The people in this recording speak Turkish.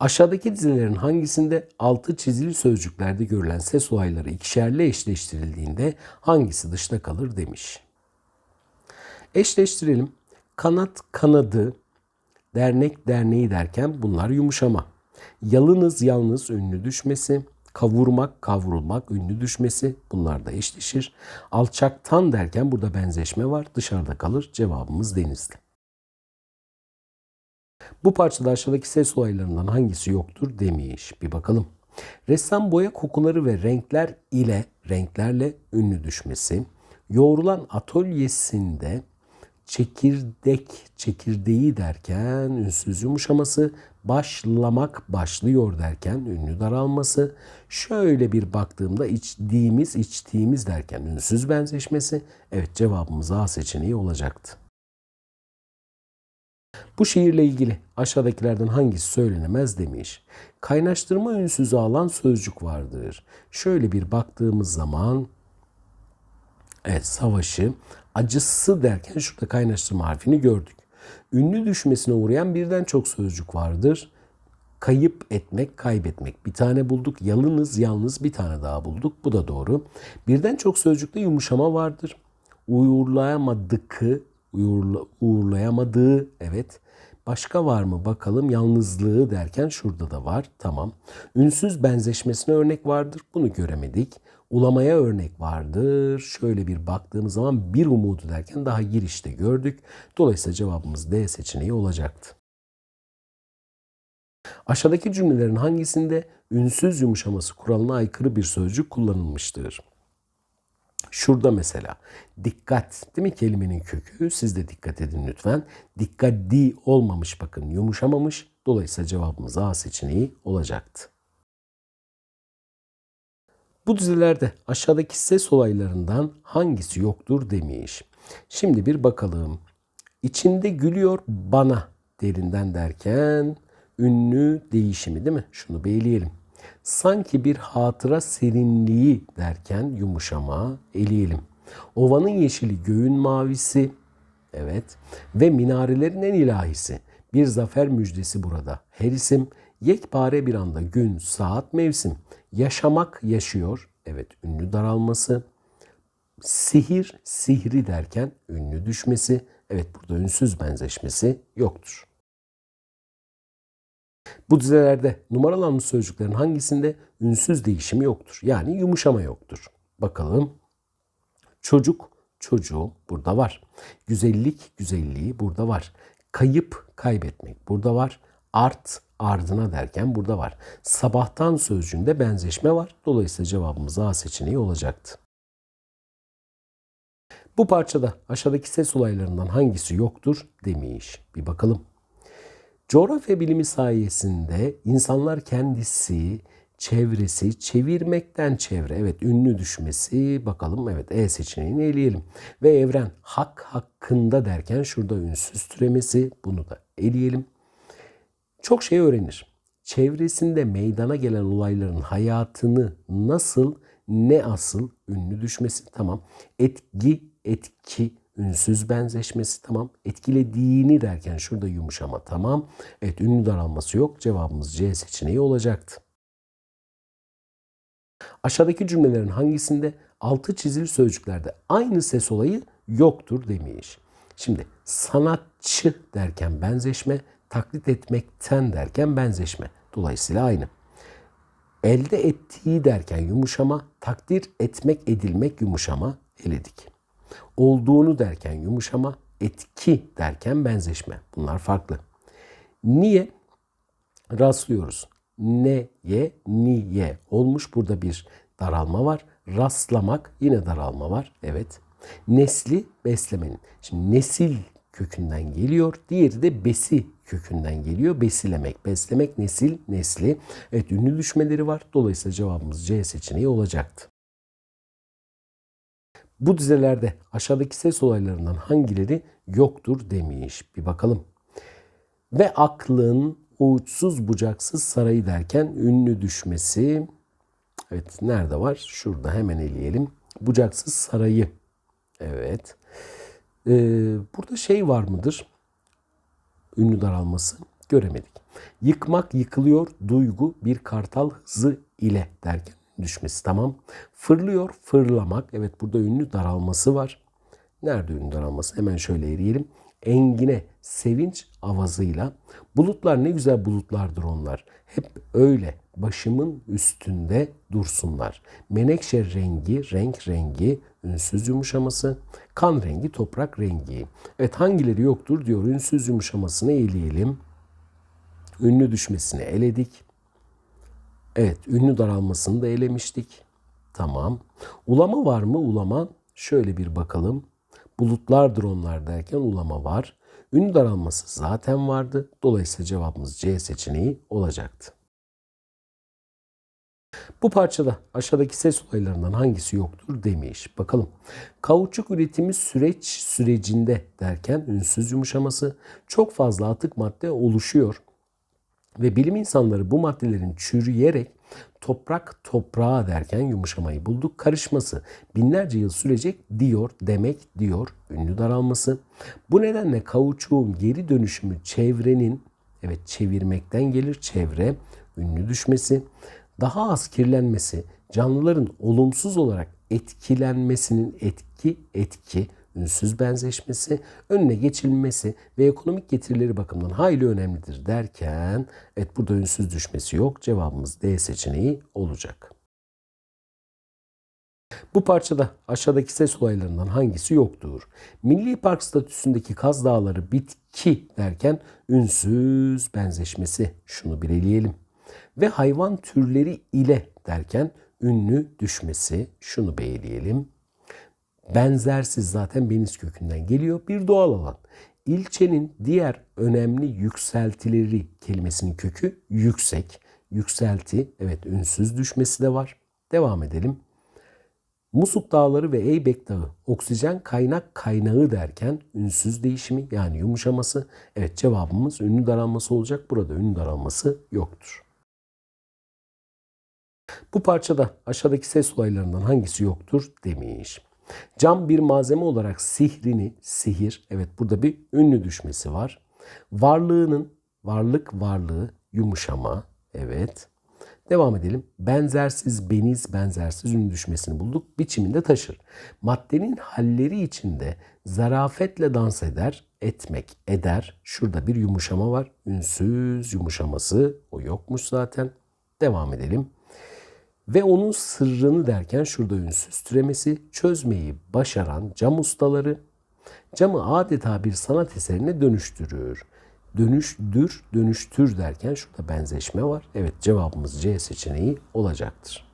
Aşağıdaki dizilerin hangisinde altı çizili sözcüklerde görülen ses olayları ikişerle eşleştirildiğinde hangisi dışta kalır demiş. Eşleştirelim. Kanat kanadı, dernek derneği derken bunlar yumuşama. Yalınız yalnız ünlü düşmesi, kavurmak kavrulmak ünlü düşmesi bunlar da eşleşir. Alçaktan derken burada benzeşme var dışarıda kalır cevabımız denizli. Bu parçada aşağıdaki ses olaylarından hangisi yoktur demiş. Bir bakalım. Ressam boya kokuları ve renkler ile renklerle ünlü düşmesi, yoğrulan atölyesinde çekirdek çekirdeği derken ünsüz yumuşaması, başlamak başlıyor derken ünlü daralması, şöyle bir baktığımda içtiğimiz içtiğimiz derken ünsüz benzeşmesi, evet cevabımız A seçeneği olacaktı. Bu şiirle ilgili aşağıdakilerden hangisi söylenemez demiş. Kaynaştırma ünsüzü alan sözcük vardır. Şöyle bir baktığımız zaman evet savaşı acısı derken şurada kaynaştırma harfini gördük. Ünlü düşmesine uğrayan birden çok sözcük vardır. Kayıp etmek, kaybetmek. Bir tane bulduk. Yalınız, yalnız bir tane daha bulduk. Bu da doğru. Birden çok sözcükte yumuşama vardır. Uğurlayamadıkı, uğurla, uğurlayamadığı evet. Başka var mı bakalım yalnızlığı derken şurada da var tamam. Ünsüz benzeşmesine örnek vardır bunu göremedik. Ulamaya örnek vardır. Şöyle bir baktığımız zaman bir umudu derken daha girişte gördük. Dolayısıyla cevabımız D seçeneği olacaktı. Aşağıdaki cümlelerin hangisinde ünsüz yumuşaması kuralına aykırı bir sözcük kullanılmıştır? Şurada mesela dikkat değil mi kelimenin kökü? Siz de dikkat edin lütfen. Dikkatli olmamış bakın yumuşamamış. Dolayısıyla cevabımız A seçeneği olacaktı. Bu düzelerde aşağıdaki ses olaylarından hangisi yoktur demiş. Şimdi bir bakalım. İçinde gülüyor bana derinden derken ünlü değişimi değil mi? Şunu belirleyelim. Sanki bir hatıra serinliği derken yumuşama eleyelim. Ovanın yeşili göğün mavisi. Evet. Ve minarelerin en ilahisi. Bir zafer müjdesi burada. Her isim yekpare bir anda gün, saat, mevsim. Yaşamak yaşıyor. Evet ünlü daralması. Sihir, sihri derken ünlü düşmesi. Evet burada ünsüz benzeşmesi yoktur. Bu dizelerde numaralanmış sözcüklerin hangisinde ünsüz değişimi yoktur? Yani yumuşama yoktur. Bakalım. Çocuk, çocuğu burada var. Güzellik, güzelliği burada var. Kayıp, kaybetmek burada var. Art, ardına derken burada var. Sabahtan sözcüğünde benzeşme var. Dolayısıyla cevabımız A seçeneği olacaktı. Bu parçada aşağıdaki ses olaylarından hangisi yoktur demiş. Bir bakalım. Coğrafya bilimi sayesinde insanlar kendisi, çevresi, çevirmekten çevre. Evet ünlü düşmesi bakalım evet E seçeneğini eleyelim. Ve evren hak hakkında derken şurada ünsüz türemesi bunu da eleyelim. Çok şey öğrenir. Çevresinde meydana gelen olayların hayatını nasıl ne asıl ünlü düşmesi tamam. Etki etki Ünsüz benzeşmesi tamam. Etkilediğini derken şurada yumuşama tamam. Evet ünlü daralması yok. Cevabımız C seçeneği olacaktı. Aşağıdaki cümlelerin hangisinde altı çizili sözcüklerde aynı ses olayı yoktur demiş. Şimdi sanatçı derken benzeşme, taklit etmekten derken benzeşme. Dolayısıyla aynı. Elde ettiği derken yumuşama, takdir etmek edilmek yumuşama eledik. Olduğunu derken yumuşama, etki derken benzeşme. Bunlar farklı. Niye? Rastlıyoruz. Neye, niye olmuş. Burada bir daralma var. Rastlamak yine daralma var. Evet. Nesli beslemenin. Şimdi nesil kökünden geliyor. Diğeri de besi kökünden geliyor. Besilemek, beslemek, nesil, nesli. Evet ünlü düşmeleri var. Dolayısıyla cevabımız C seçeneği olacaktı. Bu dizelerde aşağıdaki ses olaylarından hangileri yoktur demiş. Bir bakalım. Ve aklın uçsuz bucaksız sarayı derken ünlü düşmesi. Evet nerede var? Şurada hemen eleyelim. Bucaksız sarayı. Evet. Ee, burada şey var mıdır? Ünlü daralması. Göremedik. Yıkmak yıkılıyor duygu bir kartal hızı ile derken düşmesi tamam. Fırlıyor, fırlamak. Evet burada ünlü daralması var. Nerede ünlü daralması? Hemen şöyle eriyelim. Engine sevinç avazıyla. Bulutlar ne güzel bulutlardır onlar. Hep öyle başımın üstünde dursunlar. Menekşe rengi, renk rengi, ünsüz yumuşaması, kan rengi, toprak rengi. Evet hangileri yoktur diyor ünsüz yumuşamasını eleyelim. Ünlü düşmesini eledik. Evet, ünlü daralmasını da elemiştik. Tamam. Ulama var mı? Ulama şöyle bir bakalım. Bulutlardır onlar derken ulama var. Ünlü daralması zaten vardı. Dolayısıyla cevabımız C seçeneği olacaktı. Bu parçada aşağıdaki ses olaylarından hangisi yoktur demiş. Bakalım. Kauçuk üretimi süreç sürecinde derken ünsüz yumuşaması çok fazla atık madde oluşuyor. Ve bilim insanları bu maddelerin çürüyerek toprak toprağa derken yumuşamayı bulduk. Karışması binlerce yıl sürecek diyor demek diyor ünlü daralması. Bu nedenle kauçuğun geri dönüşümü çevrenin evet çevirmekten gelir çevre ünlü düşmesi daha az kirlenmesi canlıların olumsuz olarak etkilenmesinin etki etki ünsüz benzeşmesi, önüne geçilmesi ve ekonomik getirileri bakımından hayli önemlidir derken evet burada ünsüz düşmesi yok. Cevabımız D seçeneği olacak. Bu parçada aşağıdaki ses olaylarından hangisi yoktur? Milli Park statüsündeki Kaz Dağları bitki derken ünsüz benzeşmesi şunu bir Ve hayvan türleri ile derken ünlü düşmesi şunu beğeleyelim. Benzersiz zaten Beniz kökünden geliyor. Bir doğal alan. İlçenin diğer önemli yükseltileri kelimesinin kökü yüksek. Yükselti evet ünsüz düşmesi de var. Devam edelim. Musuk Dağları ve Eybek Dağı oksijen kaynak kaynağı derken ünsüz değişimi yani yumuşaması. Evet cevabımız ünlü daralması olacak. Burada ünlü daralması yoktur. Bu parçada aşağıdaki ses olaylarından hangisi yoktur demiş. Cam bir malzeme olarak sihrini, sihir, evet burada bir ünlü düşmesi var. Varlığının, varlık varlığı, yumuşama, evet. Devam edelim. Benzersiz beniz, benzersiz ünlü düşmesini bulduk. Biçiminde taşır. Maddenin halleri içinde zarafetle dans eder, etmek, eder. Şurada bir yumuşama var. Ünsüz yumuşaması, o yokmuş zaten. Devam edelim ve onun sırrını derken şurada ünsüz türemesi çözmeyi başaran cam ustaları camı adeta bir sanat eserine dönüştürür. Dönüştür, dönüştür derken şurada benzeşme var. Evet cevabımız C seçeneği olacaktır.